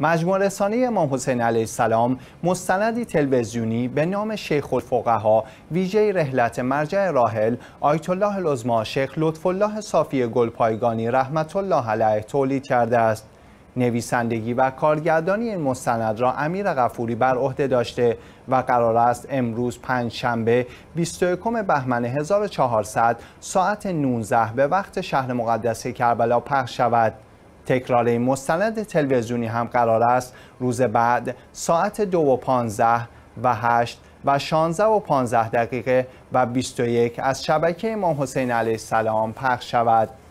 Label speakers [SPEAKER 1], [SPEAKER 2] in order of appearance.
[SPEAKER 1] مجموع رسانه امام حسین علیه السلام مستندی تلویزیونی به نام شیخ ها ویژه رحلت مرجع راحل آیت الله لزما شیخ لطف الله صافی گلپایگانی رحمت الله علیه تولید کرده است نویسندگی و کارگردانی این مستند را امیر غفوری بر عهده داشته و قرار است امروز پنج شنبه 21 بهمن 1400 ساعت 19 به وقت شهر مقدس کربلا پخش شود. تکرار این مستند تلویزیونی هم قرار است روز بعد ساعت دو و و 8 و 16 دقیقه و 21 از شبکه امام حسین علیه السلام پخش شود.